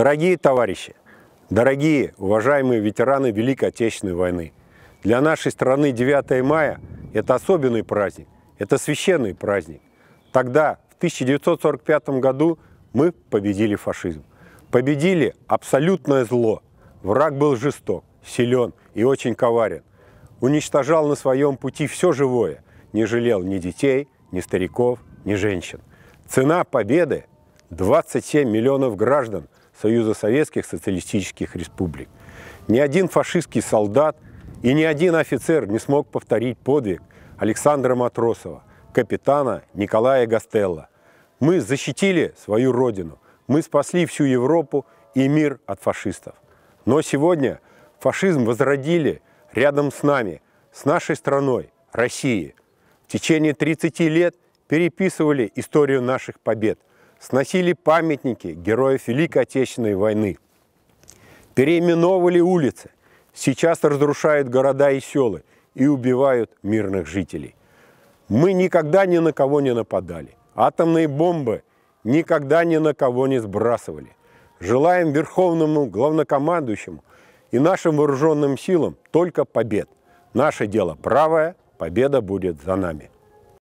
Дорогие товарищи, дорогие уважаемые ветераны Великой Отечественной войны, для нашей страны 9 мая – это особенный праздник, это священный праздник. Тогда, в 1945 году, мы победили фашизм. Победили абсолютное зло. Враг был жесток, силен и очень коварен. Уничтожал на своем пути все живое, не жалел ни детей, ни стариков, ни женщин. Цена победы – 27 миллионов граждан Союза Советских Социалистических Республик. Ни один фашистский солдат и ни один офицер не смог повторить подвиг Александра Матросова, капитана Николая Гастелла. Мы защитили свою родину, мы спасли всю Европу и мир от фашистов. Но сегодня фашизм возродили рядом с нами, с нашей страной, Россией. В течение 30 лет переписывали историю наших побед – сносили памятники героев Великой Отечественной войны, переименовывали улицы, сейчас разрушают города и селы и убивают мирных жителей. Мы никогда ни на кого не нападали. Атомные бомбы никогда ни на кого не сбрасывали. Желаем Верховному Главнокомандующему и нашим вооруженным силам только побед. Наше дело правое, победа будет за нами.